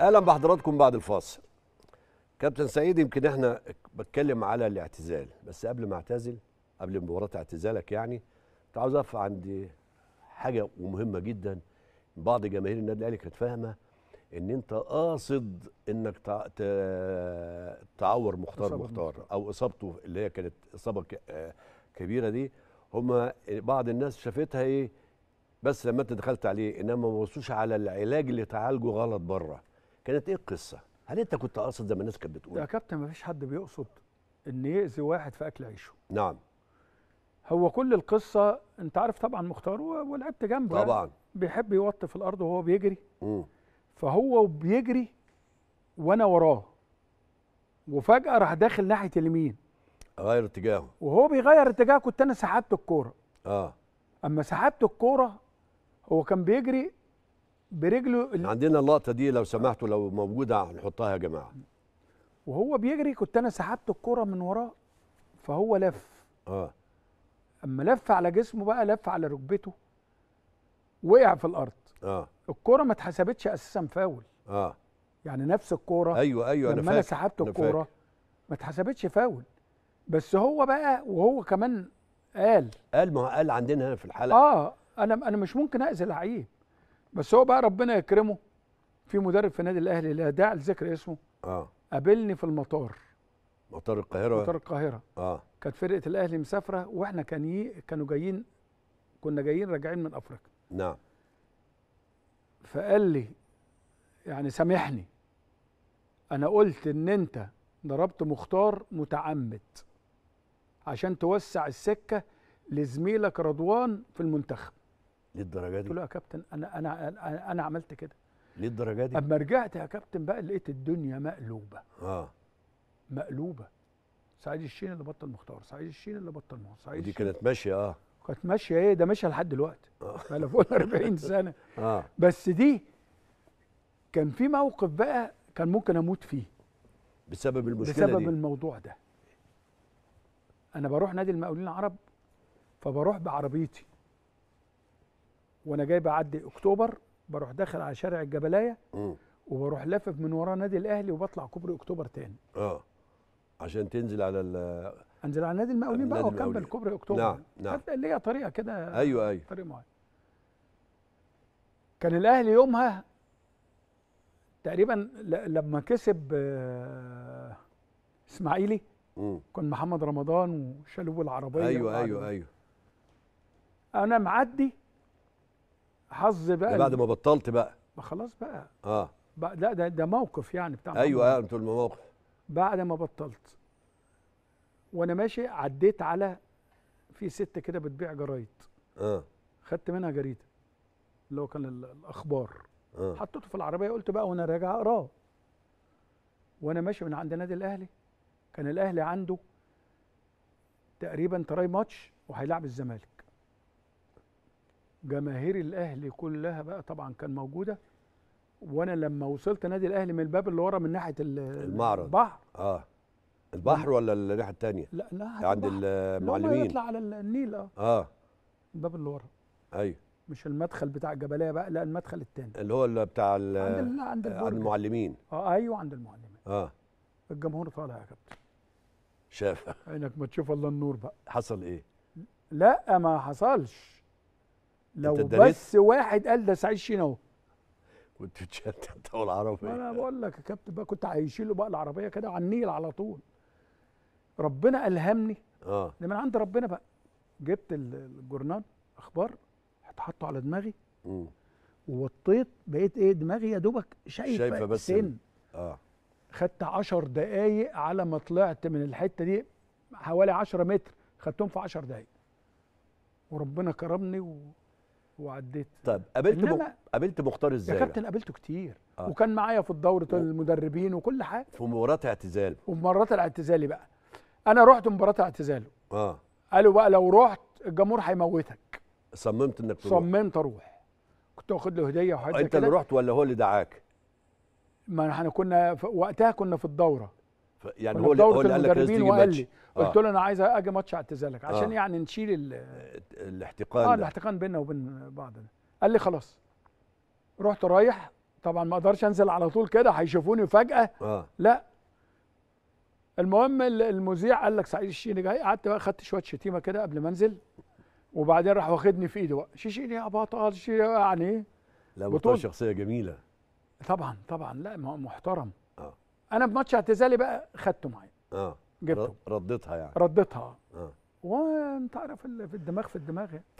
اهلا بحضراتكم بعد الفاصل كابتن سعيد يمكن احنا بتكلم على الاعتزال بس قبل ما اعتزل قبل مباراه اعتزالك يعني كنت عاوز اقف عند حاجه ومهمه جدا بعض جماهير النادي الاهلي كانت فاهمه ان انت قاصد انك تعور مختار مختار او اصابته اللي هي كانت اصابه كبيره دي هم بعض الناس شافتها ايه بس لما انت دخلت عليه انما ما بصوش على العلاج اللي تعالجه غلط بره كانت ايه القصه هل انت كنت قاصد زي ما الناس كانت بتقول يا كابتن مفيش حد بيقصد ان ياذي واحد في اكل عيشه نعم هو كل القصه انت عارف طبعا مختار ولعبت جنبه يعني. طبعا بيحب يوطي في الارض وهو بيجري مم. فهو بيجري وانا وراه وفجاه راح داخل ناحيه اليمين غير اتجاهه وهو بيغير اتجاهه كنت انا سحبت الكوره اه اما سحبت الكوره هو كان بيجري برجله ال... عندنا اللقطه دي لو سمحتوا لو موجوده هنحطها يا جماعه وهو بيجري كنت انا سحبت الكره من وراه فهو لف اه اما لف على جسمه بقى لف على ركبته وقع في الارض اه الكره ما اتحسبتش اساسا فاول اه يعني نفس الكوره ايوه ايوه لما انا, أنا سحبت الكوره ما اتحسبتش فاول بس هو بقى وهو كمان قال قال ما قال عندنا هنا في الحلقه اه انا انا مش ممكن اذي لعيب بس هو بقى ربنا يكرمه في مدرب في النادي الاهلي لا داعي لذكر اسمه اه قابلني في المطار مطار القاهره مطار القاهره اه كانت فرقه الاهلي مسافره واحنا كان ي... كانوا جايين كنا جايين راجعين من افريقيا نعم فقال لي يعني سامحني انا قلت ان انت ضربت مختار متعمد عشان توسع السكه لزميلك رضوان في المنتخب للدرجه دي قلت له يا كابتن انا انا انا عملت كده للدرجه دي اما رجعت يا كابتن بقى لقيت الدنيا مقلوبه اه مقلوبه سعيد الشين اللي بطل مختار سعيد الشين اللي بطل مختار سعيد دي كانت ماشيه اه كانت ماشيه ايه ده ماشيه لحد دلوقتي آه. بقى فوق 40 سنه اه بس دي كان في موقف بقى كان ممكن اموت فيه بسبب المشكله بسبب دي بسبب الموضوع ده انا بروح نادي المقاولين العرب فبروح بعربيتي وانا جاي بعدي اكتوبر بروح داخل على شارع الجبلايه وبروح لافف من وراه نادي الاهلي وبطلع كوبري اكتوبر تاني اه عشان تنزل على ال انزل على نادي المقاولين بقى واكمل كوبري اكتوبر نعم نعم ليا طريقه كده ايوه ايوه طريق معين كان الاهلي يومها تقريبا لما كسب آه، اسماعيلي كان محمد رمضان وشالوه العربيه ايوه ايوه ايوه انا معدي حظ بقى بعد ما بطلت بقى ما خلاص بقى اه بقى لا ده ده موقف يعني بتاع ايوه انتوا المواقف أيوة، بعد ما بطلت وانا ماشي عديت على في ست كده بتبيع جرايد اه خدت منها جريده اللي هو كان الاخبار آه. حطيته في العربيه قلت بقى وانا راجع اقراه وانا ماشي من عند النادي الاهلي كان الاهلي عنده تقريبا تراي ماتش وهيلعب الزمالك جماهير الاهلي كلها بقى طبعا كان موجوده وانا لما وصلت نادي الاهلي من الباب اللي ورا من ناحيه المعرض البحر اه البحر ولا الناحيه الثانيه لا ناحيه عند المعلمين يطلع على النيل اه اه الباب اللي ورا ايوه مش المدخل بتاع الجبليه بقى لا المدخل الثاني اللي هو اللي بتاع عند الـ عند, آه، عند المعلمين اه ايوه عند المعلمين اه الجمهور طالع يا كابتن شاف عينك ما تشوف الا النور بقى حصل ايه لا ما حصلش لو بس واحد قال ده سعيد شيناوي كنت تشتت انت العربيه انا بقول لك يا كابتن بقى كنت عايشين له بقى العربيه كده على النيل على طول ربنا الهمني اه ده من عند ربنا بقى جبت الجورنال اخبار اتحطوا على دماغي امم ووطيت بقيت ايه دماغي يا دوبك شايفه شايفه بس سن اه خدت 10 دقايق على ما طلعت من الحته دي حوالي 10 متر خدتهم في 10 دقايق وربنا كرمني و... وعديت طيب قابلت م... قابلت مختار ازاي يا كابتن قابلته كتير آه. وكان معايا في الدورة و... المدربين وكل حاجه في مباراه اعتزال وفي مرات الاعتزالي بقى انا رحت مباراه اعتزاله اه قالوا بقى لو رحت الجمهور هيموتك صممت انك تروح صممت اروح كنت واخد له هديه وحاجه انت اللي رحت ولا هو اللي دعاك ما احنا كنا في وقتها كنا في الدوره يعني هو اللي هو اللي قال لك لازم تيجي ماتش آه. قلت له انا عايز اجي ماتش اعتزالك آه. عشان آه. يعني نشيل الاحتقان اه الاحتقان بيننا وبين بعض قال لي خلاص رحت رايح طبعا ما اقدرش انزل على طول كده هيشوفوني فجاه آه. لا المهم المذيع قال لك سعيد الشيني جاي قعدت بقى خدت شويه شتيمه كده قبل ما انزل وبعدين راح واخدني في ايده بقى شيشيني يا بطل يعني ايه لا بطل شخصيه جميله طبعا طبعا لا محترم اه انا بماتش اعتزالي بقى خدته معايا اه جبته رديتها يعني رديتها اه وانت عارف اللي في الدماغ في الدماغ يعني